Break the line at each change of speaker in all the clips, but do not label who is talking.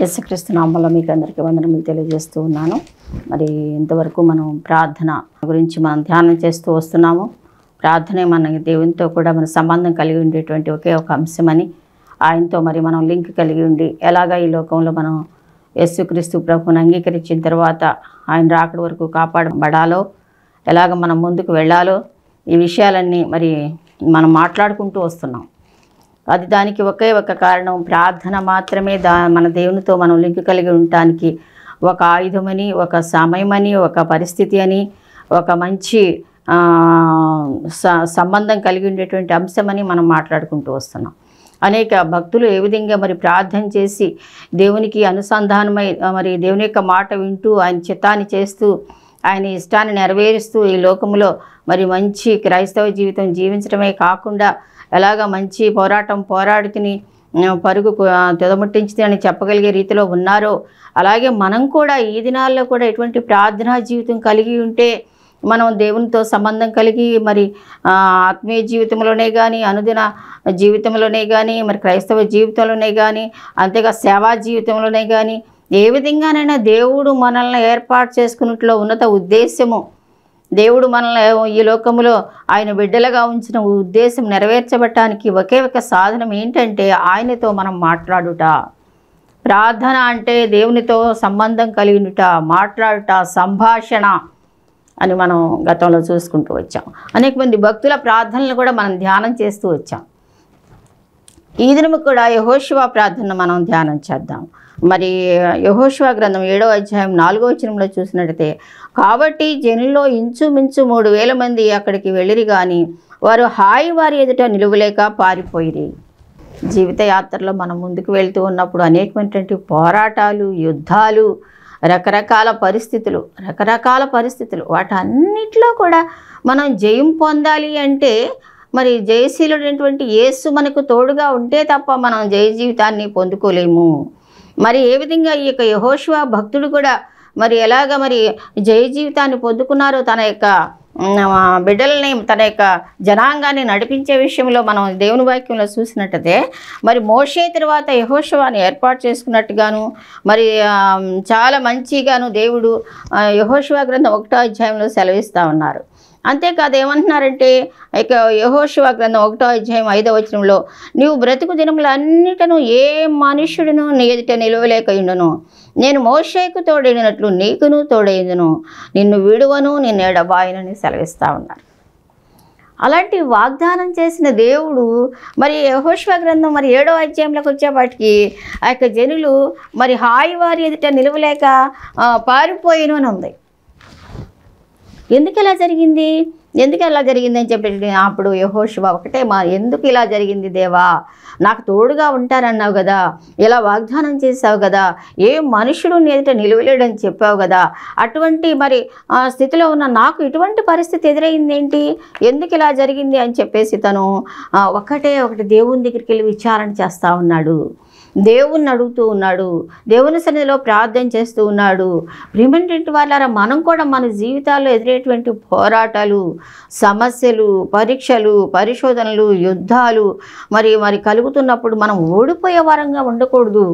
యేసుక్రీస్తు నామంలో మీకు అందరికీ వందనములు తెలియజేస్తూ ఉన్నాను మరి ఇంతవరకు మనం ప్రార్థన గురించి మనం ధ్యానం చేస్తూ వస్తున్నాము ప్రార్థనే మన దేవునితో కూడా మన సంబంధం కలిగి ఉండేటువంటి ఒకే ఒక అంశమని ఆయనతో మరి మనం లింక్ కలిగి ఉండి ఎలాగ ఈ లోకంలో మనం యేసుక్రీస్తు ప్రభుని అంగీకరించిన తర్వాత ఆయన రాకడి వరకు కాపాడబడాలో ఎలాగ మనం ముందుకు వెళ్ళాలో ఈ విషయాలన్నీ మరి మనం మాట్లాడుకుంటూ వస్తున్నాం అది దానికి ఒకే ఒక కారణం ప్రార్థన మాత్రమే దా మన దేవునితో మనం లింక్ కలిగి ఉండటానికి ఒక ఆయుధమని ఒక సమయమని ఒక పరిస్థితి అని ఒక మంచి సంబంధం కలిగి ఉండేటువంటి అంశమని మనం మాట్లాడుకుంటూ వస్తున్నాం అనేక భక్తులు ఏ విధంగా మరి ప్రార్థన చేసి దేవునికి అనుసంధానమై మరి దేవుని యొక్క మాట వింటూ ఆయన చిత్తాన్ని చేస్తూ ఆయన ఇష్టాన్ని నెరవేరుస్తూ ఈ లోకంలో మరి మంచి క్రైస్తవ జీవితం జీవించడమే కాకుండా ఎలాగ మంచి పోరాటం పోరాడుకుని పరుగు తుదముట్టించింది అని చెప్పగలిగే రీతిలో ఉన్నారో అలాగే మనం కూడా ఈ దినాల్లో కూడా ఎటువంటి ప్రార్థనా జీవితం కలిగి ఉంటే మనం దేవునితో సంబంధం కలిగి మరి ఆత్మీయ జీవితంలోనే కానీ అనుదిన జీవితంలోనే కానీ మరి క్రైస్తవ జీవితంలోనే కానీ అంతేగా సేవా జీవితంలోనే కానీ ఏ విధంగానైనా దేవుడు మనల్ని ఏర్పాటు చేసుకున్నట్లో ఉన్నత ఉద్దేశము దేవుడు మనల్ని ఈ లోకములో ఆయన బిడ్డలుగా ఉంచిన ఉద్దేశం నెరవేర్చబట్టానికి ఒకే ఒక సాధనం ఏంటంటే ఆయనతో మనం మాట్లాడుట ప్రార్థన అంటే దేవునితో సంబంధం కలిగినట మాట్లాడుట సంభాషణ అని మనం గతంలో చూసుకుంటూ వచ్చాం అనేక మంది భక్తుల ప్రార్థనలు కూడా మనం ధ్యానం చేస్తూ వచ్చాం ఈ దినము కూడా యహోశివ ప్రార్థన మనం ధ్యానం చేద్దాం మరి యహోశివ గ్రంథం ఏడో అధ్యాయం నాలుగో వచనంలో చూసినట్టయితే కాబట్టి జనుల్లో ఇంచుమించు మూడు వేల మంది అక్కడికి వెళ్ళిరి కానీ వారు హాయి వారి ఎదుట నిలువలేక పారిపోయిరి జీవితయాత్రలో మనం ముందుకు వెళ్తూ ఉన్నప్పుడు అనేకమైనటువంటి పోరాటాలు యుద్ధాలు రకరకాల పరిస్థితులు రకరకాల పరిస్థితులు వాటన్నిటిలో కూడా మనం జయం పొందాలి అంటే మరి జయశీలుడైనటువంటి యేసు మనకు తోడుగా ఉంటే తప్ప మనం జయ జీవితాన్ని పొందుకోలేము మరి ఏ విధంగా ఈ యొక్క యహోశివ భక్తుడు కూడా మరి ఎలాగ మరి జయ జీవితాన్ని పొందుకున్నారో తన యొక్క బిడ్డలని తన యొక్క జనాంగాన్ని నడిపించే విషయంలో మనం దేవుని వాక్యంలో చూసినట్టయితే మరి మోషే తర్వాత యహోశవాన్ని ఏర్పాటు చేసుకున్నట్టుగాను మరి చాలా మంచిగాను దేవుడు యహోశివా గ్రంథం ఒకటో అధ్యాయంలో సెలవిస్తూ ఉన్నారు అంతేకాదు ఏమంటున్నారంటే ఇక యహోశివ గ్రంథం ఒకటో అధ్యాయం ఐదో వచనంలో నీవు బ్రతుకు దినములన్నిటను ఏ మనుష్యుడును నీ ఎదుట నిలవలేక ఉండను నేను మోషేకు తోడైనట్లు నీకును తోడైందును నిన్ను విడువను నిన్ను ఎడబాయినని సెలవిస్తూ ఉన్నారు అలాంటి వాగ్దానం చేసిన దేవుడు మరి యహోశివ గ్రంథం మరి ఏడో అధ్యాయంలోకి వచ్చేపాటికి ఆ యొక్క జనులు మరి హాయి వారి ఎదుట నిలవలేక పారిపోయినని ఉంది ఎందుకు ఇలా జరిగింది ఎందుకు ఇలా జరిగింది అని చెప్పి అప్పుడు యహోశివ ఒకటే మా ఎందుకు ఇలా జరిగింది దేవా నాకు తోడుగా ఉంటారన్నావు కదా ఇలా వాగ్దానం చేసావు కదా ఏ మనుషుడు ఎదుట నిలవలేడని చెప్పావు కదా అటువంటి మరి ఆ స్థితిలో ఉన్న నాకు ఇటువంటి పరిస్థితి ఎదురైంది ఏంటి ఎందుకు ఇలా జరిగింది అని చెప్పేసి తను ఒకటే ఒకటి దేవుని దగ్గరికి వెళ్ళి విచారణ చేస్తూ ఉన్నాడు దేవుణ్ణి అడుగుతూ ఉన్నాడు దేవుని సన్నిధిలో ప్రార్థన చేస్తూ ఉన్నాడు ప్రిమెంటెంట్ వాళ్ళారా మనం కూడా మన జీవితాల్లో ఎదిరేటువంటి పోరాటాలు సమస్యలు పరీక్షలు పరిశోధనలు యుద్ధాలు మరి మరి కలుగుతున్నప్పుడు మనం ఓడిపోయే వారంగా ఉండకూడదు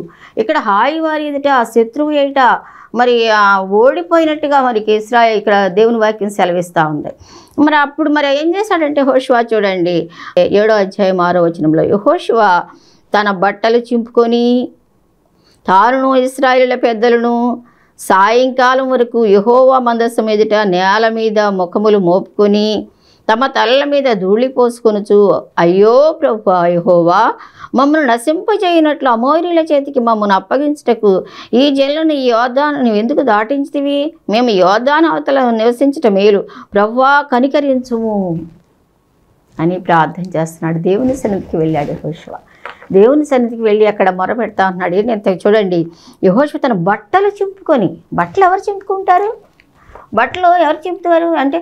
ఇక్కడ హాయి వారి ఎదుట ఆ శత్రువు ఏట మరి ఓడిపోయినట్టుగా మనకి కేసరా ఇక్కడ దేవుని వాక్యం సెలవిస్తూ ఉంది మరి అప్పుడు మరి ఏం చేశాడంటే హోషువా చూడండి ఏడో అధ్యాయం ఆరో వచనంలో హోషువా తన బట్టలు చింపుకొని తానును ఇస్రాయిల పెద్దలను సాయంకాలం వరకు యహోవా మందస్సు ఎదుట నేల మీద ముఖములు మోపుకొని తమ తలల మీద ధూళి పోసుకొనుచు అయ్యో ప్రభు యహోవా మమ్మను నశింపజేయనట్లు అమోరీల చేతికి మమ్మను అప్పగించుటకు ఈ జన్లను ఈ యోధాను ఎందుకు దాటించితివి మేము యోధాన అవతల నివసించటం మేలు ప్రవ్వా కనికరించుము అని ప్రార్థన చేస్తున్నాడు దేవుని సన్నిధికి వెళ్ళాడు హోషవా దేవుని సన్నిధికి వెళ్ళి అక్కడ పెడతా ఉన్నాడు నేను చూడండి యహోషు తన బట్టలు చింపుకొని బట్టలు ఎవరు చింపుకుంటారు బట్టలు ఎవరు చింపుతారు అంటే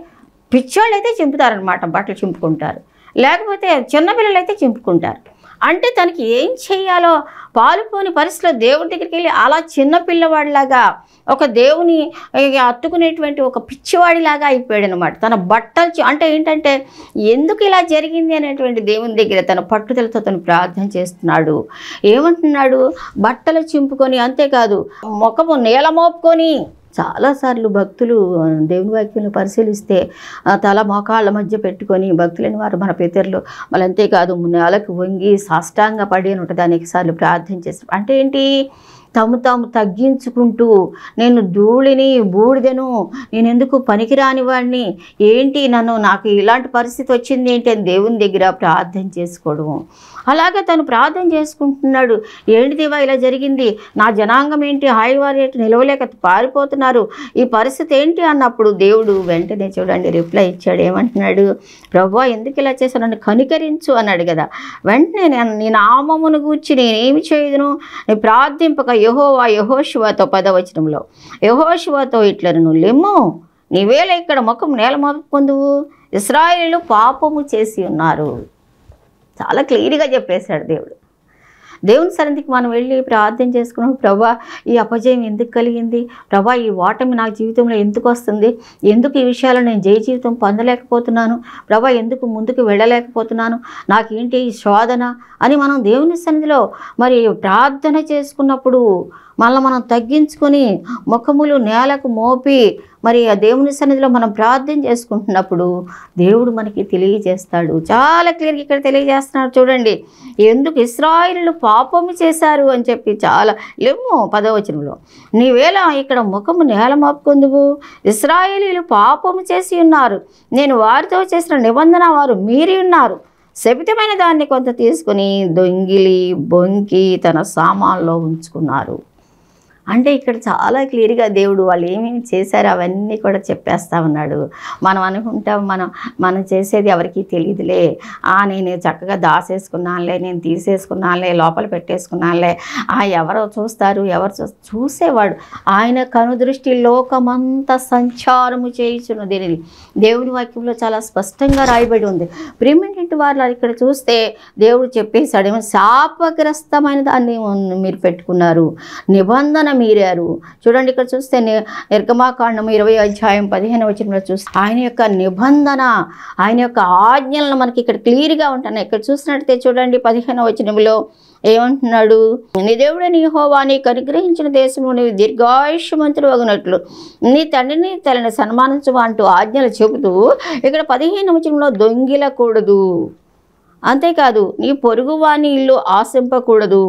పిచ్చోళ్ళు అయితే చింపుతారనమాట బట్టలు చింపుకుంటారు లేకపోతే చిన్నపిల్లలు అయితే చింపుకుంటారు అంటే తనకి ఏం చేయాలో పాలుపోని పరిస్థితిలో దేవుడి దగ్గరికి వెళ్ళి అలా చిన్న పిల్లవాడిలాగా ఒక దేవుని అత్తుకునేటువంటి ఒక పిచ్చివాడిలాగా అయిపోయాడు అనమాట తన బట్టలు అంటే ఏంటంటే ఎందుకు ఇలా జరిగింది అనేటువంటి దేవుని దగ్గర తన పట్టుదలతో తను ప్రార్థన చేస్తున్నాడు ఏమంటున్నాడు బట్టలు చింపుకొని అంతేకాదు ముఖము నేల మోపుకొని చాలాసార్లు భక్తులు దేవుని వాక్యం పరిశీలిస్తే తల మోకాళ్ళ మధ్య పెట్టుకొని భక్తులైన వారు మన పితరులు మళ్ళీ అంతేకాదు నేలకు వంగి సాష్టాంగ పడి అని ఉంటుంది అనేకసార్లు సార్లు ప్రార్థన చేస్తారు అంటే ఏంటి తాము తాము తగ్గించుకుంటూ నేను ధూళిని బూడిదను నేనెందుకు పనికిరాని వాడిని ఏంటి నన్ను నాకు ఇలాంటి పరిస్థితి వచ్చింది ఏంటి అని దేవుని దగ్గర ప్రార్థన చేసుకోవడం అలాగే తను ప్రార్థన చేసుకుంటున్నాడు ఏంటి దేవా ఇలా జరిగింది నా జనాంగం ఏంటి హాయివారి ఏంటి నిలవలేక పారిపోతున్నారు ఈ పరిస్థితి ఏంటి అన్నప్పుడు దేవుడు వెంటనే చూడండి రిప్లై ఇచ్చాడు ఏమంటున్నాడు ప్రభు ఎందుకు ఇలా చేశాను నన్ను కనికరించు అన్నాడు కదా వెంటనే నేను నీ నామమును గూర్చి నేనేమి చేయదును నేను ప్రార్థింపక యహోవా యహోశివాతో పదవచనంలో యహోశివాతో ఇట్లను లెమ్ము నీవేళ ఇక్కడ ముఖం పొందువు ఇస్రాయిలు పాపము చేసి ఉన్నారు చాలా క్లియర్గా చెప్పేశాడు దేవుడు దేవుని సన్నిధికి మనం వెళ్ళి ప్రార్థన చేసుకున్నాం ప్రభా ఈ అపజయం ఎందుకు కలిగింది ప్రభా ఈ ఓటమి నా జీవితంలో ఎందుకు వస్తుంది ఎందుకు ఈ విషయాలు నేను జయ జీవితం పొందలేకపోతున్నాను ప్రభా ఎందుకు ముందుకు వెళ్ళలేకపోతున్నాను నాకేంటి ఈ శోధన అని మనం దేవుని సన్నిధిలో మరి ప్రార్థన చేసుకున్నప్పుడు మళ్ళీ మనం తగ్గించుకొని ముఖములు నేలకు మోపి మరి ఆ దేవుని సన్నిధిలో మనం ప్రార్థన చేసుకుంటున్నప్పుడు దేవుడు మనకి తెలియజేస్తాడు చాలా క్లియర్గా ఇక్కడ తెలియజేస్తున్నాడు చూడండి ఎందుకు ఇస్రాయిలు పాపము చేశారు అని చెప్పి చాలా లేము పదవచనంలో నీవేళ ఇక్కడ ముఖము నేల మాపుకుందువు ఇస్రాయిలీలు పాపము చేసి ఉన్నారు నేను వారితో చేసిన నిబంధన వారు మీరి ఉన్నారు శపితమైన దాన్ని కొంత తీసుకుని దొంగిలి బొంకి తన సామాన్లో ఉంచుకున్నారు అంటే ఇక్కడ చాలా క్లియర్గా దేవుడు వాళ్ళు ఏమేమి చేశారు అవన్నీ కూడా చెప్పేస్తా ఉన్నాడు మనం అనుకుంటాం మనం మనం చేసేది ఎవరికి తెలియదులే ఆ నేను చక్కగా దాసేసుకున్నానులే నేను తీసేసుకున్నానులే లోపల పెట్టేసుకున్నానులే ఆ ఎవరో చూస్తారు ఎవరు చూసేవాడు ఆయన కనుదృష్టి లోకమంతా సంచారము చేయించును దీనిని దేవుని వాక్యంలో చాలా స్పష్టంగా రాయబడి ఉంది ప్రేమేంటి వాళ్ళు ఇక్కడ చూస్తే దేవుడు చెప్పేశాడు శాపగ్రస్తమైన దాన్ని మీరు పెట్టుకున్నారు నిబంధన మీరారు చూడండి ఇక్కడ చూస్తే నిర్గమాకాండము ఇరవై అధ్యాయం పదిహేను వచ్చిన చూస్తే ఆయన యొక్క నిబంధన ఆయన యొక్క ఆజ్ఞలను మనకి ఇక్కడ క్లియర్గా ఉంటున్నాయి ఇక్కడ చూసినట్టయితే చూడండి పదిహేను వచ్చినములో ఏమంటున్నాడు నీ దేవుడు నీ హోవా నీకు అనుగ్రహించిన దేశము నీవు దీర్ఘాయుష్మంతుడు అగినట్లు నీ తండ్రిని తల్లిని సన్మానించవా అంటూ ఆజ్ఞలు చెబుతూ ఇక్కడ పదిహేను వచనంలో దొంగిలకూడదు అంతేకాదు నీ పొరుగువాని ఇల్లు ఆశింపకూడదు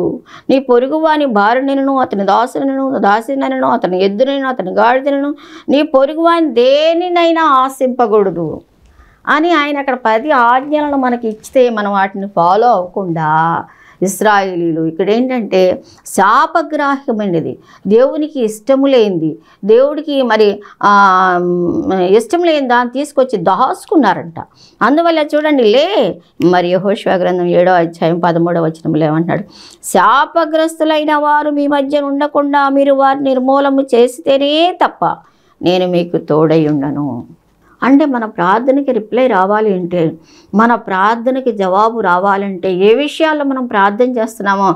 నీ పొరుగువాని భార్యనను అతని దాసులను దాసినను అతని ఎద్దునను అతని గాడిదనను నీ పొరుగువాని దేనినైనా ఆశింపకూడదు అని ఆయన అక్కడ పది ఆజ్ఞలను మనకి ఇచ్చితే మనం వాటిని ఫాలో అవ్వకుండా ఇస్రాయేలీలు ఇక్కడ ఏంటంటే శాపగ్రాహ్యమైనది దేవునికి ఇష్టము లేనిది దేవుడికి మరి ఇష్టం లేని దాన్ని తీసుకొచ్చి దాచుకున్నారంట అందువల్ల చూడండి లే మరి యహోశ్వ గ్రంథం ఏడో అధ్యాయం పదమూడవ వచనంలో ఏమంటున్నాడు శాపగ్రస్తులైన వారు మీ మధ్య ఉండకుండా మీరు వారిని నిర్మూలము చేస్తేనే తప్ప నేను మీకు తోడై ఉండను అంటే మన ప్రార్థనకి రిప్లై రావాలి అంటే మన ప్రార్థనకి జవాబు రావాలంటే ఏ విషయాల్లో మనం ప్రార్థన చేస్తున్నామో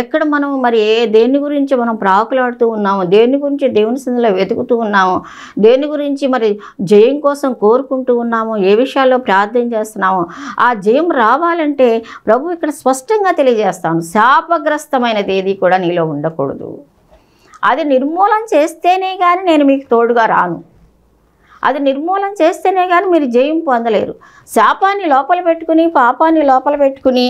ఎక్కడ మనం మరి ఏ దేని గురించి మనం ప్రాకులాడుతూ ఉన్నామో దేని గురించి దేవుని సందులో వెతుకుతూ ఉన్నామో దేని గురించి మరి జయం కోసం కోరుకుంటూ ఉన్నామో ఏ విషయాల్లో ప్రార్థన చేస్తున్నామో ఆ జయం రావాలంటే ప్రభు ఇక్కడ స్పష్టంగా తెలియజేస్తాను శాపగ్రస్తమైన తేదీ కూడా నీలో ఉండకూడదు అది నిర్మూలన చేస్తేనే కానీ నేను మీకు తోడుగా రాను అది నిర్మూలన చేస్తేనే కానీ మీరు జయం పొందలేరు శాపాన్ని లోపల పెట్టుకుని పాపాన్ని లోపల పెట్టుకుని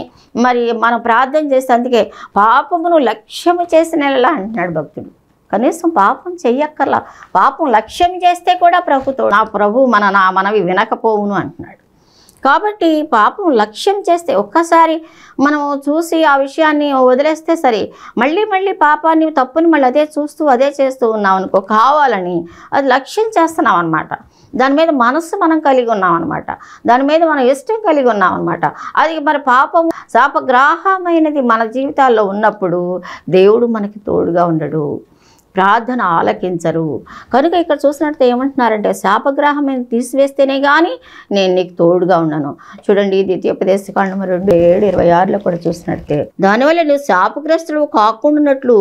మరి మనం ప్రార్థన చేస్తే అందుకే పాపమును లక్ష్యం చేసిన అంటున్నాడు భక్తుడు కనీసం పాపం చెయ్యక్కర్లా పాపం లక్ష్యం చేస్తే కూడా ప్రభుతో నా ప్రభు మన నా మనవి వినకపోవును అంటున్నాడు కాబట్టి పాపం లక్ష్యం చేస్తే ఒక్కసారి మనము చూసి ఆ విషయాన్ని వదిలేస్తే సరే మళ్ళీ మళ్ళీ పాపాన్ని తప్పుని మళ్ళీ అదే చూస్తూ అదే చేస్తూ ఉన్నాం అనుకో కావాలని అది లక్ష్యం చేస్తున్నాం అనమాట దాని మీద మనస్సు మనం కలిగి ఉన్నాం అనమాట దాని మీద మనం ఇష్టం కలిగి ఉన్నాం అనమాట అది మరి పాపం శాపగ్రాహమైనది మన జీవితాల్లో ఉన్నప్పుడు దేవుడు మనకి తోడుగా ఉండడు ప్రార్థన ఆలకించరు కనుక ఇక్కడ చూసినట్టు ఏమంటున్నారంటే శాపగ్రాహం తీసివేస్తేనే కానీ నేను నీకు తోడుగా ఉన్నాను చూడండి ద్వితీయోపదేశ కాండం రెండు ఏడు ఇరవై ఆరులో కూడా చూసినట్టే దానివల్ల నువ్వు శాపగ్రస్తులు కాకుండానట్లు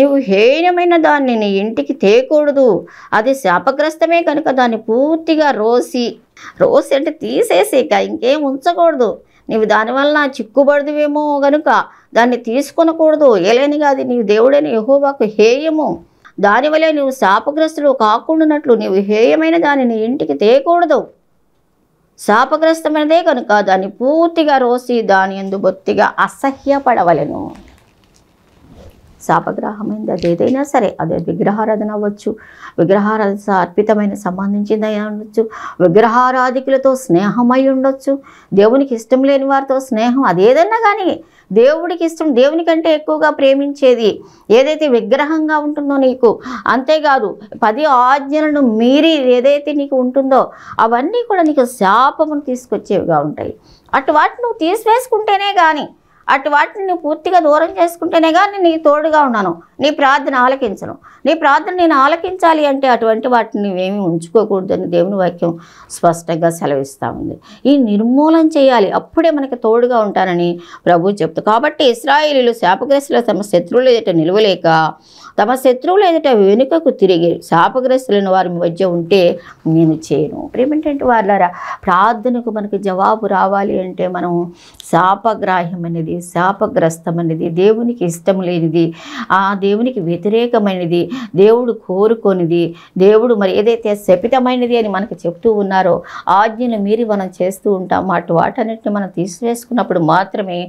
నువ్వు హేయమైన దాన్ని నీ ఇంటికి తేకూడదు అది శాపగ్రస్తమే కనుక దాన్ని పూర్తిగా రోసి రోసి అంటే తీసేసి ఇక ఇంకేం ఉంచకూడదు నీవు దానివల్ల చిక్కుబడదువేమో గనుక దాన్ని తీసుకొనకూడదు ఏలేనిగా అది నీవు దేవుడైన యహోవాకు హేయము దానివలే నువ్వు శాపగ్రస్తులు కాకుండానట్లు నీవు హేయమైన దానిని ఇంటికి తేయకూడదు శాపగ్రస్తమైనదే కనుక దాన్ని పూర్తిగా రోసి దాని ఎందు బొత్తిగా అసహ్యపడవలను శాపగ్రహమైంది అది ఏదైనా సరే అదే విగ్రహారాధన అవ్వచ్చు విగ్రహారాధన అర్పితమైన సంబంధించింది ఉండొచ్చు విగ్రహారాధికులతో స్నేహమై ఉండొచ్చు దేవునికి ఇష్టం లేని వారితో స్నేహం అది ఏదన్నా కానీ దేవుడికి ఇష్టం దేవునికంటే ఎక్కువగా ప్రేమించేది ఏదైతే విగ్రహంగా ఉంటుందో నీకు అంతేకాదు పది ఆజ్ఞలను మీరి ఏదైతే నీకు ఉంటుందో అవన్నీ కూడా నీకు శాపమును తీసుకొచ్చేవిగా ఉంటాయి అటు వాటి నువ్వు తీసివేసుకుంటేనే కానీ అటు వాటిని నువ్వు పూర్తిగా దూరం చేసుకుంటేనే కానీ నీ తోడుగా ఉన్నాను నీ ప్రార్థన ఆలకించను నీ ప్రార్థన నేను ఆలకించాలి అంటే అటువంటి వాటిని నువ్వేమి ఉంచుకోకూడదని దేవుని వాక్యం స్పష్టంగా సెలవిస్తూ ఉంది ఈ నిర్మూలన చేయాలి అప్పుడే మనకి తోడుగా ఉంటానని ప్రభు చెప్తా కాబట్టి ఇస్రాయిలీలు శాపగ్రస్తుల తమ శత్రువులు ఏదైతే నిలవలేక తమ శత్రువులు ఎదుట వెనుకకు తిరిగి శాపగ్రస్తులను వారి మధ్య ఉంటే నేను చేయను ప్రేమేంటంటే వాళ్ళ ప్రార్థనకు మనకు జవాబు రావాలి అంటే మనం శాపగ్రాహ్యం అనేది శాపగ్రస్తం అనేది దేవునికి ఇష్టం లేనిది ఆ దేవునికి వ్యతిరేకమైనది దేవుడు కోరుకొనిది దేవుడు మరి ఏదైతే శపితమైనది అని మనకు చెప్తూ ఉన్నారో ఆజ్ఞను మీరి మనం చేస్తూ ఉంటాం అటు వాటన్నిటిని మనం తీసివేసుకున్నప్పుడు మాత్రమే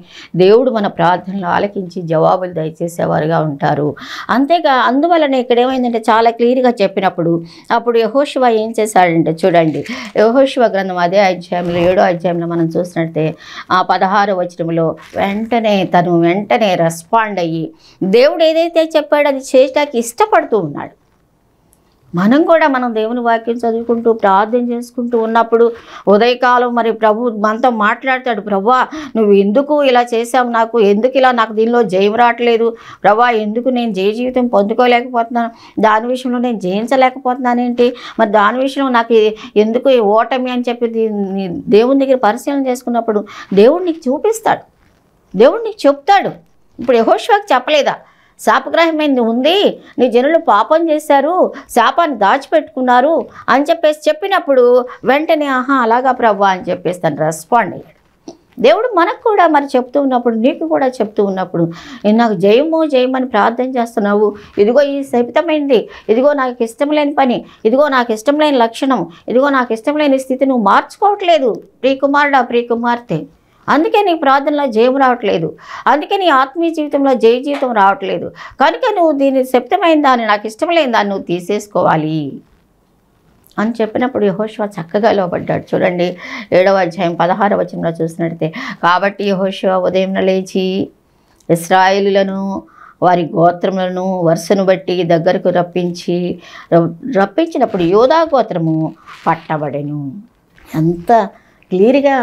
దేవుడు మన ప్రార్థనలు ఆలకించి జవాబులు దయచేసేవారుగా ఉంటారు అంతే అంతేగా అందువలన ఇక్కడ ఏమైందంటే చాలా క్లియర్గా చెప్పినప్పుడు అప్పుడు యహోశివ ఏం చేశాడంటే చూడండి యహోశివ గ్రంథం అదే అధ్యాయంలో ఏడో అధ్యాయంలో మనం చూసినట్టే ఆ పదహారు వచనంలో వెంటనే తను వెంటనే రెస్పాండ్ అయ్యి దేవుడు ఏదైతే చెప్పాడో అది చేయటానికి ఇష్టపడుతూ ఉన్నాడు మనం కూడా మనం దేవుని వాక్యం చదువుకుంటూ ప్రార్థన చేసుకుంటూ ఉన్నప్పుడు ఉదయకాలం మరి ప్రభు మనతో మాట్లాడతాడు ప్రభా నువ్వు ఎందుకు ఇలా చేసావు నాకు ఎందుకు ఇలా నాకు దీనిలో జయం రావట్లేదు ప్రభా ఎందుకు నేను జయ జీవితం పొందుకోలేకపోతున్నాను దాని విషయంలో నేను జయించలేకపోతున్నాను ఏంటి మరి దాని విషయంలో నాకు ఎందుకు ఓటమి అని చెప్పి దేవుని దగ్గర పరిశీలన చేసుకున్నప్పుడు దేవుడు నీకు చూపిస్తాడు దేవుడు నీకు చెప్తాడు ఇప్పుడు యహోష్వాకి చెప్పలేదా శాపగ్రహమైంది ఉంది నీ జనులు పాపం చేశారు శాపాన్ని దాచిపెట్టుకున్నారు అని చెప్పేసి చెప్పినప్పుడు వెంటనే ఆహా అలాగా ప్రభా అని చెప్పేసి తను రెస్పాండ్ అయ్యాడు దేవుడు మనకు కూడా మరి చెప్తూ ఉన్నప్పుడు నీకు కూడా చెప్తూ ఉన్నప్పుడు నేను నాకు జయము జయమని ప్రార్థన చేస్తున్నావు ఇదిగో ఈ సహితమైంది ఇదిగో నాకు ఇష్టం లేని పని ఇదిగో నాకు ఇష్టం లేని లక్షణం ఇదిగో నాకు ఇష్టం లేని స్థితి నువ్వు మార్చుకోవట్లేదు ప్రియకుమారుడా ప్రియకుమార్తె అందుకే నీ ప్రార్థనలో జయం రావట్లేదు అందుకే నీ ఆత్మీయ జీవితంలో జయ జీవితం రావట్లేదు కనుక నువ్వు దీని శబ్దమైన దాన్ని నాకు ఇష్టం దాన్ని నువ్వు తీసేసుకోవాలి అని చెప్పినప్పుడు యహోశివ చక్కగా లోపడ్డాడు చూడండి ఏడవ అధ్యాయం పదహార వచనంలో చూసినట్టే కాబట్టి యహోశివ ఉదయం లేచి ఇస్రాయిలులను వారి గోత్రములను వరుసను బట్టి దగ్గరకు రప్పించి రప్పించినప్పుడు యోధా గోత్రము పట్టబడెను ఎంత క్లియర్గా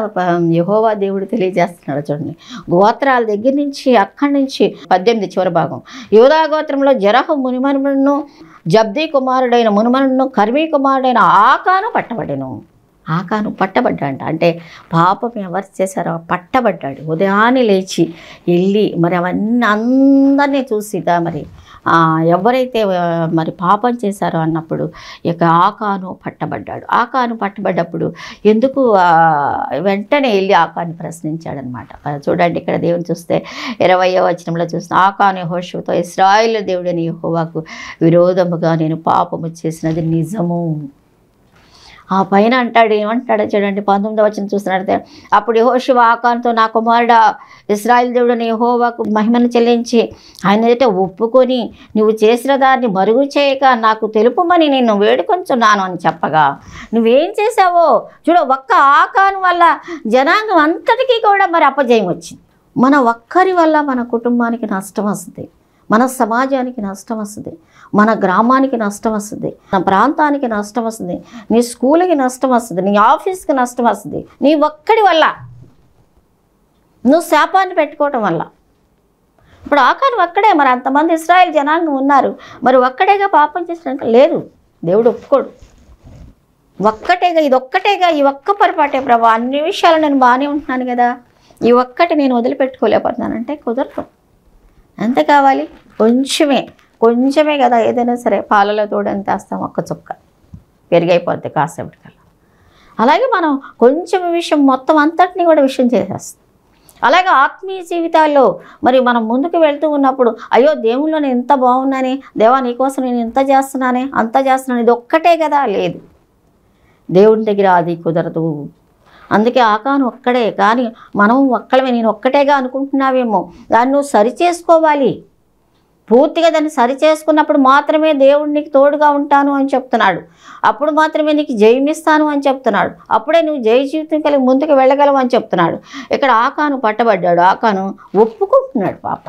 యహోవా దేవుడు తెలియజేస్తున్నాడు చూడండి గోత్రాల దగ్గర నుంచి అక్కడి నుంచి పద్దెనిమిది చివరి భాగం యోధా గోత్రంలో జరహ మునిమనుమను జబ్దీ కుమారుడైన మునుమనును కర్మీ కుమారుడైన ఆకాను పట్టబడ్డను ఆకాను పట్టబడ్డాడు అంటే పాపం ఎవరు చేశారో పట్టబడ్డాడు ఉదయాన్నే లేచి వెళ్ళి మరి అవన్నీ అందరినీ చూసి మరి ఎవరైతే మరి పాపం చేశారో అన్నప్పుడు ఇక ఆకాను పట్టబడ్డాడు ఆకాను పట్టబడ్డప్పుడు ఎందుకు వెంటనే వెళ్ళి ఆకాను ప్రశ్నించాడనమాట చూడండి ఇక్కడ దేవుని చూస్తే ఇరవయో వచనంలో చూసిన ఆకాను హోషతో ఇస్రాయిల్ దేవుడని యహోవాకు విరోధముగా నేను పాపము చేసినది నిజము ఆ పైన అంటాడు ఏమంటాడు చూడండి పంతొమ్మిదో వచ్చిన చూస్తున్నాడు అప్పుడు శివ ఆకాంతో నా కుమారుడు ఇస్రాయిల్ దేవుడిని యహోవాకు మహిమను చెల్లించి ఆయన ఏదైతే ఒప్పుకొని నువ్వు చేసిన దాన్ని మరుగు చేయక నాకు తెలుపుమని నేను వేడుకొంచున్నాను అని చెప్పగా నువ్వేం చేసావో చూడ ఒక్క ఆకాను వల్ల జనాంగం అంతటికీ కూడా మరి అపజయం వచ్చింది మన ఒక్కరి వల్ల మన కుటుంబానికి నష్టం వస్తుంది మన సమాజానికి నష్టం వస్తుంది మన గ్రామానికి నష్టం వస్తుంది మన ప్రాంతానికి నష్టం వస్తుంది నీ స్కూల్కి నష్టం వస్తుంది నీ ఆఫీస్కి నష్టం వస్తుంది నీ ఒక్కడి వల్ల నువ్వు శాపాన్ని పెట్టుకోవటం వల్ల ఇప్పుడు ఆకాను ఒక్కడే మరి అంతమంది ఇస్రాయల్ జనాంగం ఉన్నారు మరి ఒక్కడేగా పాపం చేసినాక లేదు దేవుడు ఒప్పుకోడు ఒక్కటేగా ఇది ఒక్కటేగా ఈ ఒక్క పొరపాటే ప్రభా అన్ని విషయాలు నేను బాగానే ఉంటున్నాను కదా ఈ ఒక్కటి నేను వదిలిపెట్టుకోలేకపోతున్నానంటే కుదరదు ఎంత కావాలి కొంచెమే కొంచెమే కదా ఏదైనా సరే పాలలో తోడని తెస్తాం ఒక్క చుక్క పెరిగైపోద్ది కాసేపటికల్లా అలాగే మనం కొంచెం విషయం మొత్తం అంతటిని కూడా విషయం చేసేస్తాం అలాగే ఆత్మీయ జీవితాల్లో మరి మనం ముందుకు వెళ్తూ ఉన్నప్పుడు అయ్యో దేవుళ్ళు నేను ఇంత బాగున్నానే దేవా నీకోసం నేను ఇంత చేస్తున్నానే అంత చేస్తున్నాను ఇది ఒక్కటే కదా లేదు దేవుని దగ్గర అది కుదరదు అందుకే ఆకాను ఒక్కడే కానీ మనం ఒక్కడమే నేను ఒక్కటేగా అనుకుంటున్నావేమో దాన్ని నువ్వు సరిచేసుకోవాలి పూర్తిగా దాన్ని సరిచేసుకున్నప్పుడు మాత్రమే దేవుడికి తోడుగా ఉంటాను అని చెప్తున్నాడు అప్పుడు మాత్రమే నీకు జయమిస్తాను అని చెప్తున్నాడు అప్పుడే నువ్వు జయ జీవితం కలిగి ముందుకు వెళ్ళగలవు అని చెప్తున్నాడు ఇక్కడ ఆకాను పట్టబడ్డాడు ఆకాను ఒప్పుకుంటున్నాడు పాప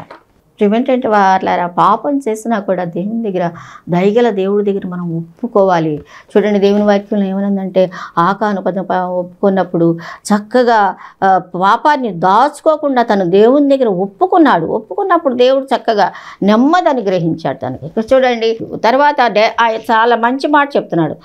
రిపెంటెంట్ వాళ్ళారా పాపం చేసినా కూడా దేవుని దగ్గర దయగల దేవుడి దగ్గర మనం ఒప్పుకోవాలి చూడండి దేవుని వాక్యంలో ఆకాను ఆకానుపద ఒప్పుకున్నప్పుడు చక్కగా పాపాన్ని దాచుకోకుండా తను దేవుని దగ్గర ఒప్పుకున్నాడు ఒప్పుకున్నప్పుడు దేవుడు చక్కగా నెమ్మదని గ్రహించాడు తనకి ఇక్కడ చూడండి తర్వాత చాలా మంచి మాట చెప్తున్నాడు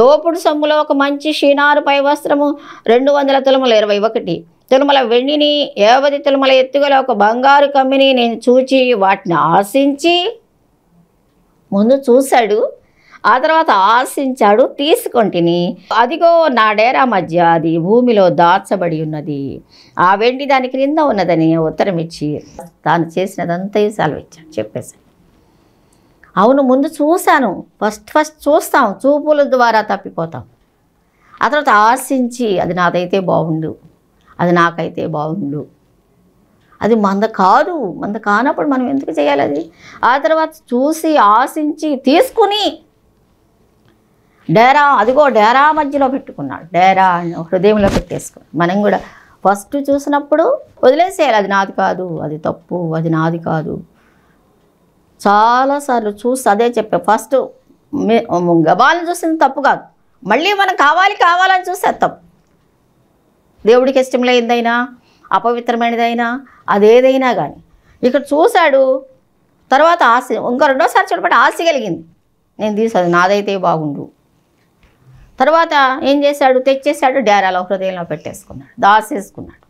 దోపుడు సొమ్ములో ఒక మంచి షీనారు పై వస్త్రము రెండు వందల తులములు ఇరవై ఒకటి తిరుమల వెండిని ఏవది తిరుమల ఎత్తుగల ఒక బంగారు కమ్మిని నేను చూచి వాటిని ఆశించి ముందు చూశాడు ఆ తర్వాత ఆశించాడు తీసుకొంటిని అదిగో నా డేరా మధ్య అది భూమిలో దాచబడి ఉన్నది ఆ వెండి దాని క్రింద ఉన్నదని ఉత్తరం ఇచ్చి తాను సెలవు సెలవిచ్చాడు చెప్పేసి అవును ముందు చూశాను ఫస్ట్ ఫస్ట్ చూస్తాం చూపుల ద్వారా తప్పిపోతాం ఆ తర్వాత ఆశించి అది నాదైతే బాగుండు అది నాకైతే బాగుండు అది మంద కాదు మంద కానప్పుడు మనం ఎందుకు చేయాలి అది ఆ తర్వాత చూసి ఆశించి తీసుకుని డేరా అదిగో డేరా మధ్యలో పెట్టుకున్నాడు డేరా అని హృదయంలో పెట్టేసుకున్నాడు మనం కూడా ఫస్ట్ చూసినప్పుడు వదిలేసేయాలి అది నాది కాదు అది తప్పు అది నాది కాదు చాలాసార్లు చూసి అదే చెప్పా ఫస్ట్ గబాలను చూసింది తప్పు కాదు మళ్ళీ మనం కావాలి కావాలని చూస్తే తప్పు దేవుడికి ఇష్టం లేనిదైనా అపవిత్రమైనదైనా అదేదైనా కానీ ఇక్కడ చూశాడు తర్వాత ఆశ ఇంకా రెండోసారి చూడబట్టి ఆశ కలిగింది నేను తీసాను నాదైతే బాగుండు తర్వాత ఏం చేశాడు తెచ్చేసాడు డేరాలో హృదయంలో పెట్టేసుకున్నాడు దాసేసుకున్నాడు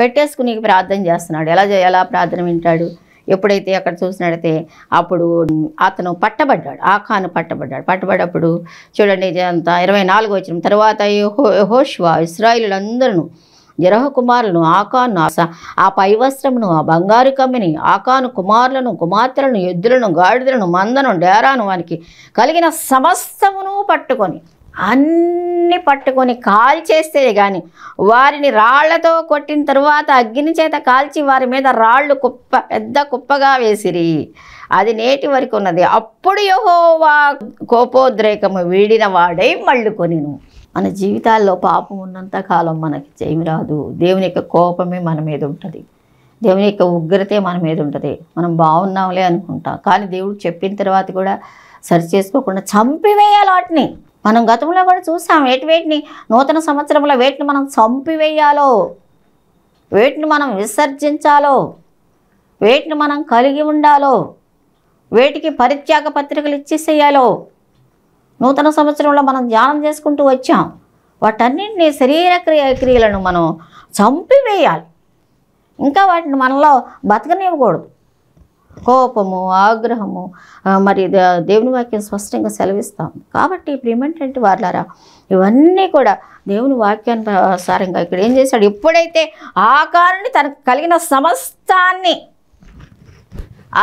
పెట్టేసుకుని ప్రార్థన చేస్తున్నాడు ఎలా ఎలా ప్రార్థన వింటాడు ఎప్పుడైతే అక్కడ చూసినడితే అప్పుడు అతను పట్టబడ్డాడు ఆఖాను పట్టబడ్డాడు పట్టబడ్డప్పుడు చూడండి అంత ఇరవై నాలుగు వచ్చిన తర్వాత హోష్వా ఇస్రాయిలందరూ జరహ కుమారులను ఆకాను ఆ వస్త్రమును ఆ బంగారు కమ్మిని ఆకాను కుమారులను కుమార్తెలను ఎద్దులను గాడిదలను మందను డేరాను వానికి కలిగిన సమస్తమును పట్టుకొని అన్ని పట్టుకొని కాల్చేస్తే కానీ వారిని రాళ్లతో కొట్టిన తరువాత అగ్ని చేత కాల్చి వారి మీద రాళ్ళు కుప్ప పెద్ద కుప్పగా వేసిరి అది నేటి వరకు ఉన్నది అప్పుడు యహోవా కోపోద్రేకము వీడిన వాడై మళ్ళుకొనిను మన జీవితాల్లో పాపం ఉన్నంత కాలం మనకి చేయి రాదు దేవుని యొక్క కోపమే మన మీద ఉంటుంది దేవుని యొక్క ఉగ్రతే మన మీద ఉంటుంది మనం బాగున్నాంలే అనుకుంటాం కానీ దేవుడు చెప్పిన తర్వాత కూడా సరి చేసుకోకుండా చంపివేయాలి వాటిని మనం గతంలో కూడా చూసాం ఎటు వేటిని నూతన సంవత్సరంలో వేటిని మనం చంపివేయాలో వేటిని మనం విసర్జించాలో వేటిని మనం కలిగి ఉండాలో వేటికి పరిత్యాగ పత్రికలు ఇచ్చేసేయాలో నూతన సంవత్సరంలో మనం ధ్యానం చేసుకుంటూ వచ్చాం వాటన్నింటినీ శరీర క్రియ క్రియలను మనం చంపివేయాలి ఇంకా వాటిని మనలో బతకనివ్వకూడదు కోపము ఆగ్రహము మరి దేవుని వాక్యం స్పష్టంగా సెలవిస్తాం కాబట్టి ఇప్పుడు ఏమంటే వాళ్ళరా ఇవన్నీ కూడా దేవుని వాక్యానుసారంగా ఇక్కడ ఏం చేశాడు ఎప్పుడైతే ఆకారుని తనకు కలిగిన సమస్తాన్ని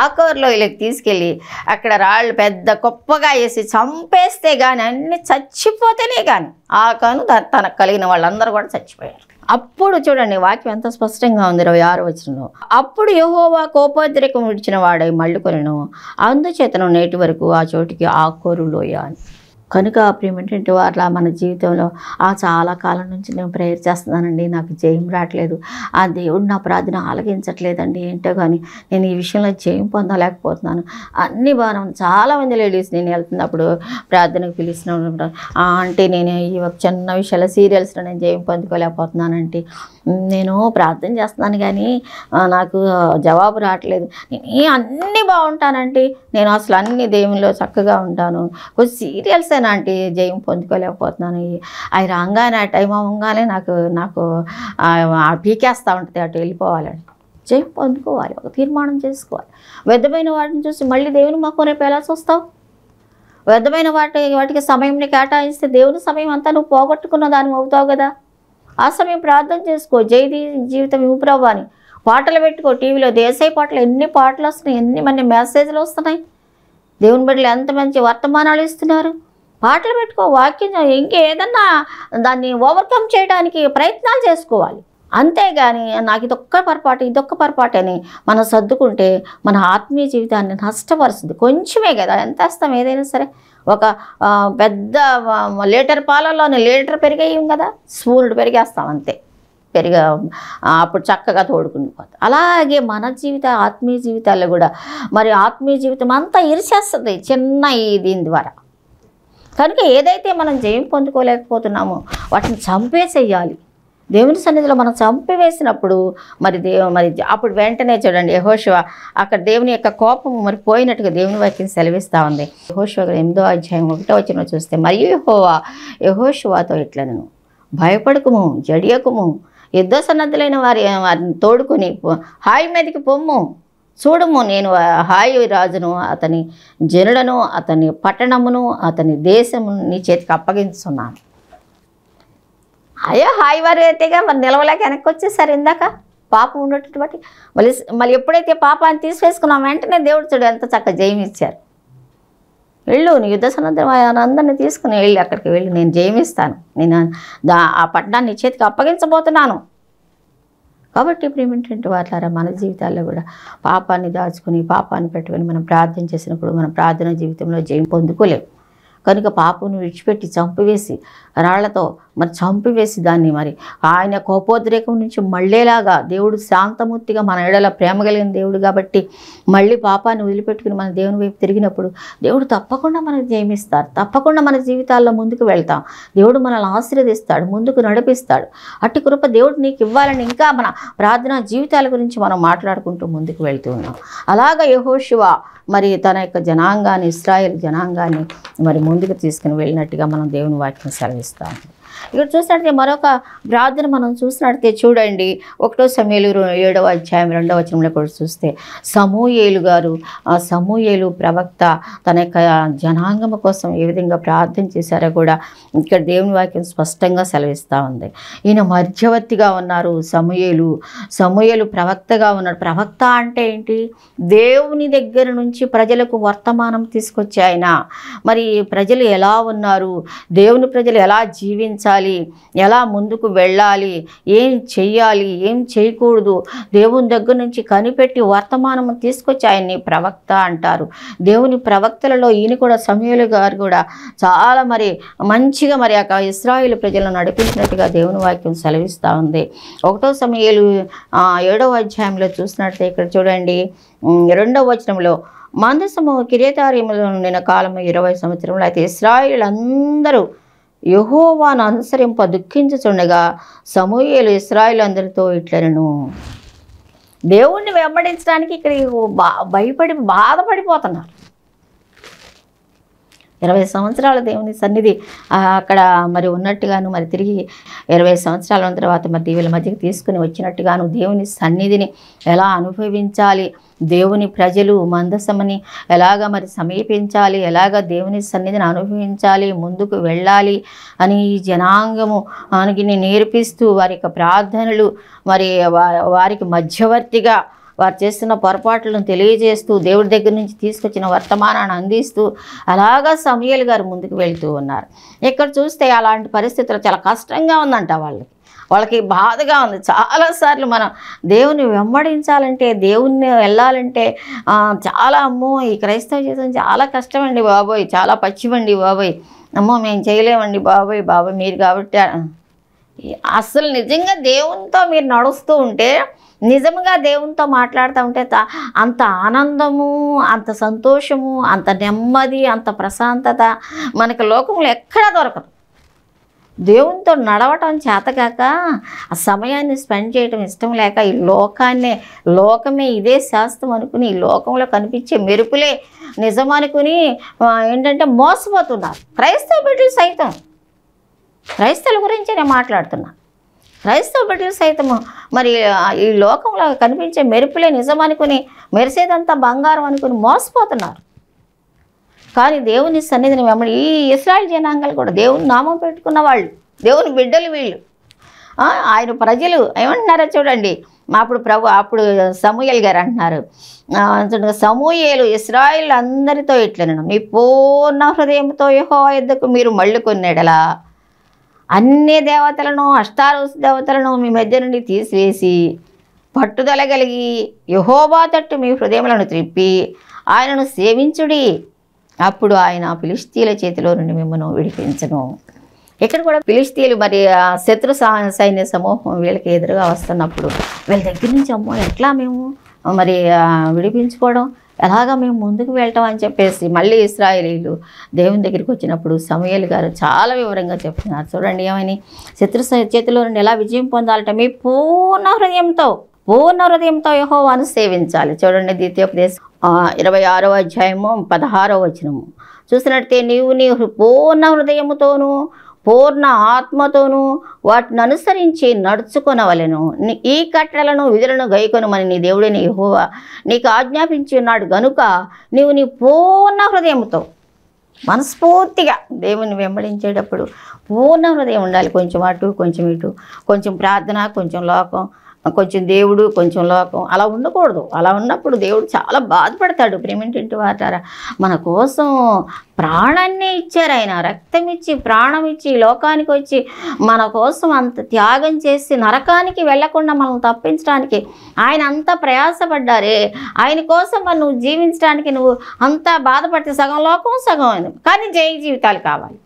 ఆకూరలో వీళ్ళకి తీసుకెళ్ళి అక్కడ రాళ్ళు పెద్ద గొప్పగా వేసి చంపేస్తే కానీ అన్నీ చచ్చిపోతేనే కానీ ఆకాను తనకు కలిగిన వాళ్ళందరూ కూడా చచ్చిపోయారు అప్పుడు చూడండి వాక్యం ఎంత స్పష్టంగా ఉంది ఇరవై ఆరు వచ్చిన అప్పుడు యహోవా కోపోద్రేకం విడిచిన వాడై కొనను అందుచేతను నేటి వరకు ఆ చోటికి ఆ కోరులోయ అని కనుక ప్రియమైనటువంటి అట్లా మన జీవితంలో ఆ చాలా కాలం నుంచి నేను ప్రేయర్ చేస్తున్నానండి నాకు జయం రావట్లేదు ఆ దేవుడు నా ప్రార్థన ఆలకించట్లేదండి ఏంటో కానీ నేను ఈ విషయంలో జయం పొందలేకపోతున్నాను అన్ని బాగా చాలామంది లేడీస్ నేను వెళ్తున్నప్పుడు ప్రార్థనకు పిలిచిన అంటే నేను ఈ ఒక చిన్న విషయాల సీరియల్స్లో నేను జయం పొందుకోలేకపోతున్నానంటే నేను ప్రార్థన చేస్తున్నాను కానీ నాకు జవాబు రావట్లేదు నేను అన్నీ బాగుంటానంటే నేను అసలు అన్ని దేవుల్లో చక్కగా ఉంటాను కొంచెం సీరియల్స్ అలాంటి జయం పొందుకోలేకపోతున్నాను అవి రాగానే ఆ టైం అవ్వగానే నాకు నాకు పీకేస్తూ ఉంటుంది అటు వెళ్ళిపోవాలని జయం పొందుకోవాలి ఒక తీర్మానం చేసుకోవాలి వ్యర్థమైన వాటిని చూసి మళ్ళీ దేవుని మాకు రేపు ఎలా చూస్తావు వ్యర్థమైన వాటి వాటికి సమయంని కేటాయిస్తే దేవుని సమయం అంతా నువ్వు పోగొట్టుకున్న దాన్ని అవుతావు కదా ఆ సమయం ప్రార్థన చేసుకో జైది జీవితం ఇవ్వప్రవ్వ అని పాటలు పెట్టుకో టీవీలో దేశాయ పాటలు ఎన్ని పాటలు వస్తున్నాయి ఎన్ని మంది మెసేజ్లు వస్తున్నాయి దేవుని బిడ్డలు ఎంత మంచి వర్తమానాలు ఇస్తున్నారు పాటలు పెట్టుకో వాక్యం ఇంకేదన్నా దాన్ని ఓవర్కమ్ చేయడానికి ప్రయత్నాలు చేసుకోవాలి అంతేగాని నాకు ఇదొక్క పొరపాటు ఇదొక్క పొరపాటు అని మనం సర్దుకుంటే మన ఆత్మీయ జీవితాన్ని నష్టపరుస్తుంది కొంచెమే కదా ఎంత ఇస్తాం ఏదైనా సరే ఒక పెద్ద లీటర్ పాలల్లోనే లీటర్ పెరిగేయం కదా స్పూనుడు పెరిగేస్తాం అంతే పెరిగ అప్పుడు చక్కగా తోడుకుని పోతాం అలాగే మన జీవిత ఆత్మీయ జీవితాల్లో కూడా మరి ఆత్మీయ జీవితం అంతా ఇరిచేస్తుంది చిన్న దీని ద్వారా కనుక ఏదైతే మనం జయం పొందుకోలేకపోతున్నామో వాటిని చంపేసేయాలి దేవుని సన్నిధిలో మనం చంపివేసినప్పుడు మరి దేవు మరి అప్పుడు వెంటనే చూడండి యహోశివ అక్కడ దేవుని యొక్క కోపము మరి పోయినట్టుగా దేవుని వాక్యం సెలవిస్తూ ఉంది యహోశివ ఎనిమిదో అధ్యాయం ఒకటో వచ్చిన చూస్తే మరియు యహోవా యహోశివాతో ఇట్లను భయపడకము జడియకము యుద్ధ సన్నద్ధులైన వారి వారిని తోడుకొని హాయి మీదకి పొమ్ము చూడము నేను హాయి రాజును అతని జనులను అతని పట్టణమును అతని దేశమును నీ చేతికి అప్పగించున్నాను అయ్యో హాయి వారు అయితేగా మరి నిలవలేక వెనక్కి వచ్చేసారు ఇందాక పాపం ఉండేటటువంటి మళ్ళీ మళ్ళీ ఎప్పుడైతే పాపాన్ని తీసివేసుకున్నా వెంటనే దేవుడు చూడు ఎంత చక్క జయం ఇచ్చారు వెళ్ళు నీ యుద్ధ సన్నద్ధం అందరినీ తీసుకుని వెళ్ళి అక్కడికి వెళ్ళి నేను జయమిస్తాను నేను ఆ పట్టణాన్ని చేతికి అప్పగించబోతున్నాను కాబట్టి ఇప్పుడు ఏమిటంటే వాటిలారా మన జీవితాల్లో కూడా పాపాన్ని దాచుకుని పాపాన్ని పెట్టుకొని మనం ప్రార్థన చేసినప్పుడు మనం ప్రార్థన జీవితంలో జయం పొందుకోలేము కనుక పాపను విడిచిపెట్టి చంపివేసి రాళ్లతో మరి చంపివేసి దాన్ని మరి ఆయన కోపోద్రేకం నుంచి మళ్ళేలాగా దేవుడు శాంతమూర్తిగా మన ఎడల ప్రేమ కలిగిన దేవుడు కాబట్టి మళ్ళీ పాపాన్ని వదిలిపెట్టుకుని మన దేవుని వైపు తిరిగినప్పుడు దేవుడు తప్పకుండా మనకు జయమిస్తారు తప్పకుండా మన జీవితాల్లో ముందుకు వెళ్తాం దేవుడు మనల్ని ఆశీర్వదిస్తాడు ముందుకు నడిపిస్తాడు అట్టి కృప దేవుడు నీకు ఇవ్వాలని ఇంకా మన ప్రార్థనా జీవితాల గురించి మనం మాట్లాడుకుంటూ ముందుకు వెళ్తూ ఉన్నాం అలాగ యహోశివ మరి తన యొక్క జనాంగాన్ని ఇస్రాయల్ జనాంగాన్ని మరి ము ముందుకు తీసుకుని వెళ్ళినట్టుగా మనం దేవుని వాక్యం సెలవిస్తాం ఇక్కడ చూసినట్లయితే మరొక ప్రార్థన మనం చూసినట్లయితే చూడండి ఒకటో సమయలు ఏడవ అధ్యాయం రెండవ వచనంలో కూడా చూస్తే సమూహేలు గారు ఆ సమూహేలు ప్రవక్త తన యొక్క జనాంగం కోసం ఏ విధంగా ప్రార్థన చేశారో కూడా ఇక్కడ దేవుని వాక్యం స్పష్టంగా సెలవిస్తూ ఉంది ఈయన మధ్యవర్తిగా ఉన్నారు సమూహేలు సమూహేలు ప్రవక్తగా ఉన్నాడు ప్రవక్త అంటే ఏంటి దేవుని దగ్గర నుంచి ప్రజలకు వర్తమానం తీసుకొచ్చి ఆయన మరి ప్రజలు ఎలా ఉన్నారు దేవుని ప్రజలు ఎలా జీవించారు ఉండాలి ఎలా ముందుకు వెళ్ళాలి ఏం చెయ్యాలి ఏం చేయకూడదు దేవుని దగ్గర నుంచి కనిపెట్టి వర్తమానం తీసుకొచ్చి ఆయన్ని ప్రవక్త అంటారు దేవుని ప్రవక్తలలో ఈయన కూడా సమయలు గారు కూడా చాలా మరి మంచిగా మరి ఆ ఇస్రాయిల్ ప్రజలను నడిపించినట్టుగా దేవుని వాక్యం సెలవిస్తూ ఉంది ఒకటో సమయాలు ఏడవ అధ్యాయంలో చూసినట్టే ఇక్కడ చూడండి రెండవ వచనంలో మందసము కిరేతార్యములో ఉండిన కాలము ఇరవై సంవత్సరంలో అయితే ఇస్రాయిల్ అందరూ యహోవాను అనుసరింప దుఃఖించుచుండగా సమూహలు ఇస్రాయిల్ అందరితో ఇట్లను దేవుణ్ణి వెంబడించడానికి ఇక్కడ భయపడి బాధపడిపోతున్నారు ఇరవై సంవత్సరాల దేవుని సన్నిధి అక్కడ మరి ఉన్నట్టుగాను మరి తిరిగి ఇరవై సంవత్సరాల తర్వాత మరి వీళ్ళ మధ్యకి తీసుకుని వచ్చినట్టుగాను దేవుని సన్నిధిని ఎలా అనుభవించాలి దేవుని ప్రజలు మందసమని ఎలాగ మరి సమీపించాలి ఎలాగ దేవుని సన్నిధిని అనుభవించాలి ముందుకు వెళ్ళాలి అని ఈ జనాంగము నేర్పిస్తూ వారి యొక్క ప్రార్థనలు మరి వారికి మధ్యవర్తిగా వారు చేస్తున్న పొరపాట్లను తెలియజేస్తూ దేవుడి దగ్గర నుంచి తీసుకొచ్చిన వర్తమానాన్ని అందిస్తూ అలాగా సమయల్ గారు ముందుకు వెళ్తూ ఉన్నారు ఇక్కడ చూస్తే అలాంటి పరిస్థితులు చాలా కష్టంగా ఉందంట వాళ్ళకి వాళ్ళకి బాధగా ఉంది చాలాసార్లు మనం దేవుని వెంబడించాలంటే దేవుణ్ణి వెళ్ళాలంటే చాలా అమ్మో ఈ క్రైస్తవ జీవితం చాలా కష్టమండి బాబోయ్ చాలా పచ్చిమండి బాబోయ్ అమ్మో మేము చేయలేమండి బాబోయ్ బాబోయ్ మీరు కాబట్టి అసలు నిజంగా దేవునితో మీరు నడుస్తూ ఉంటే నిజంగా దేవునితో మాట్లాడుతూ ఉంటే అంత ఆనందము అంత సంతోషము అంత నెమ్మది అంత ప్రశాంతత మనకు లోకంలో ఎక్కడా దొరకదు దేవునితో నడవటం చేతగాక ఆ సమయాన్ని స్పెండ్ చేయటం ఇష్టం లేక ఈ లోకాన్నే లోకమే ఇదే శాస్త్రం అనుకుని ఈ లోకంలో కనిపించే మెరుపులే నిజం అనుకుని ఏంటంటే మోసపోతున్నారు క్రైస్తవ బిడ్డలు సైతం క్రైస్తవుల గురించి నేను మాట్లాడుతున్నాను క్రైస్తవ బిడ్డలు సైతము మరి ఈ లోకంలో కనిపించే మెరుపులే నిజం అనుకుని మెరిసేదంతా బంగారం అనుకుని మోసపోతున్నారు కానీ దేవుని సన్నిధిని మిమ్మల్ని ఈ ఇస్రాయల్ జనాంగాలు కూడా దేవుని నామం పెట్టుకున్న వాళ్ళు దేవుని బిడ్డలు వీళ్ళు ఆయన ప్రజలు ఏమంటున్నారో చూడండి అప్పుడు ప్రభు అప్పుడు సమూయల్ గారు అంటున్నారు సమూయలు ఇస్రాయిల్ అందరితో ఇట్లనను మీ పూర్ణ హృదయంతో యహో ఎద్దకు మీరు మళ్ళీ కొన్నాడలా అన్ని దేవతలను అష్టారుసు దేవతలను మీ మధ్య నుండి తీసివేసి పట్టుదల కలిగి యహోబా తట్టు మీ హృదయములను త్రిప్పి ఆయనను సేవించుడి అప్పుడు ఆయన ఫిలిస్తీన్ల చేతిలో నుండి మిమ్మల్ని విడిపించను ఇక్కడ కూడా ఫిలిస్తీన్లు మరి శత్రు సైన్య సమూహం వీళ్ళకి ఎదురుగా వస్తున్నప్పుడు వీళ్ళ దగ్గర నుంచి అమ్మో ఎట్లా మేము మరి విడిపించుకోవడం ఎలాగ మేము ముందుకు వెళ్ళటం అని చెప్పేసి మళ్ళీ ఇస్రాయలీలు దేవుని దగ్గరికి వచ్చినప్పుడు సమయలు గారు చాలా వివరంగా చెప్తున్నారు చూడండి ఏమని శత్రు చేతిలో నుండి ఎలా విజయం పొందాలంటే మీ పూర్ణ హృదయంతో పూర్ణ హృదయంతో యహోవాను సేవించాలి చూడండి ద్వితీయోపదేశం ఇరవై ఆరో అధ్యాయము పదహారో వచనము చూసినట్టే నీవు నీ పూర్ణ హృదయముతోనూ పూర్ణ ఆత్మతోనూ వాటిని అనుసరించి నడుచుకునవలను ఈ కట్టలను విధులను గైకొనమని నీ దేవుడిని నీ నీకు ఆజ్ఞాపించి ఉన్నాడు గనుక నీవు నీ పూర్ణ హృదయంతో మనస్ఫూర్తిగా దేవుని వెంబడించేటప్పుడు పూర్ణ హృదయం ఉండాలి కొంచెం అటు కొంచెం ఇటు కొంచెం ప్రార్థన కొంచెం లోకం కొంచెం దేవుడు కొంచెం లోకం అలా ఉండకూడదు అలా ఉన్నప్పుడు దేవుడు చాలా బాధపడతాడు ప్రేమేంటింటి వాటారా మన కోసం ప్రాణాన్ని ఇచ్చారు ఆయన రక్తం ఇచ్చి ప్రాణం ఇచ్చి లోకానికి వచ్చి మన కోసం అంత త్యాగం చేసి నరకానికి వెళ్లకుండా మనం తప్పించడానికి ఆయన అంత ప్రయాసపడ్డారే ఆయన కోసం మనం నువ్వు జీవించడానికి నువ్వు అంతా బాధపడితే సగం లోకం సగం కానీ జయ జీవితాలు కావాలి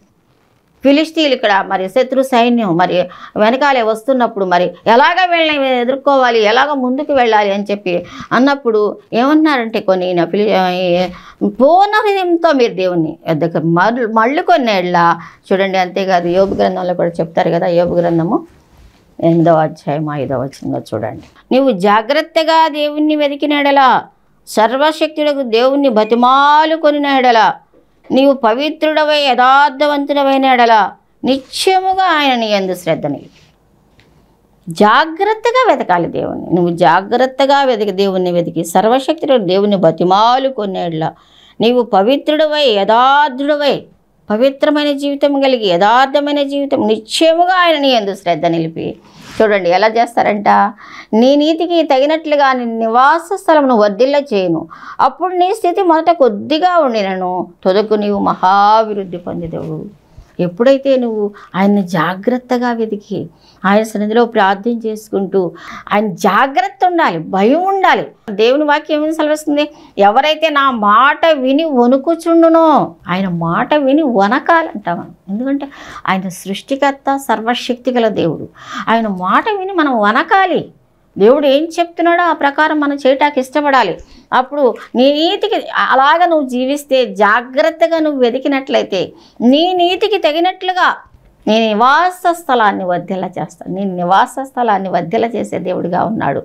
ఫిలిస్తీన్లు ఇక్కడ మరి శత్రు సైన్యం మరి వెనకాలే వస్తున్నప్పుడు మరి ఎలాగ వీళ్ళని ఎదుర్కోవాలి ఎలాగ ముందుకు వెళ్ళాలి అని చెప్పి అన్నప్పుడు ఏమన్నారంటే కొన్ని పూర్ణ హృదయంతో మీరు దేవుణ్ణి మళ్ళు కొన్ని కొన్నేళ్ళ చూడండి అంతేకాదు యోగ గ్రంథంలో కూడా చెప్తారు కదా యోగ గ్రంథము ఎనిమిదవ అధ్యాయం ఐదవ వచ్చిందో చూడండి నీవు జాగ్రత్తగా దేవుణ్ణి వెతికినడలా సర్వశక్తులకు దేవుణ్ణి బతిమాలు కొనినడలా నీవు పవిత్రుడవై యథార్థవంతుడవైన ఎడలా నిత్యముగా ఆయన నీ ఎందు శ్రద్ధ నిలిపి జాగ్రత్తగా వెతకాలి దేవుణ్ణి నువ్వు జాగ్రత్తగా వెతికి దేవుణ్ణి వెతికి సర్వశక్తుడు దేవుని బతిమాలు కొన్నేళ్ళ నీవు పవిత్రుడవై యథార్థుడవై పవిత్రమైన జీవితం కలిగి యథార్థమైన జీవితం నిశ్చయముగా ఆయన నీ ఎందు శ్రద్ధ నిలిపి చూడండి ఎలా చేస్తారంట నీ నీతికి తగినట్లుగా నీ నివాస స్థలమును వర్ధిల్ల చేయను అప్పుడు నీ స్థితి మొదట కొద్దిగా ఉండినను తొదకు నీవు మహాభివృద్ధి పొందేదవు ఎప్పుడైతే నువ్వు ఆయన్ని జాగ్రత్తగా వెతికి ఆయన సన్నిధిలో ప్రార్థన చేసుకుంటూ ఆయన జాగ్రత్త ఉండాలి భయం ఉండాలి దేవుని వాక్యం ఏమని సలవిస్తుంది ఎవరైతే నా మాట విని వణుకుచుండునో ఆయన మాట విని వనకాలంట ఎందుకంటే ఆయన సృష్టికర్త సర్వశక్తి గల దేవుడు ఆయన మాట విని మనం వనకాలి దేవుడు ఏం చెప్తున్నాడో ఆ ప్రకారం మనం చేయటానికి ఇష్టపడాలి అప్పుడు నీ నీతికి అలాగ నువ్వు జీవిస్తే జాగ్రత్తగా నువ్వు వెతికినట్లయితే నీ నీతికి తగినట్లుగా నీ నివాస స్థలాన్ని వద్దెలా చేస్తాను నీ నివాస స్థలాన్ని వద్దెలా చేసే దేవుడిగా ఉన్నాడు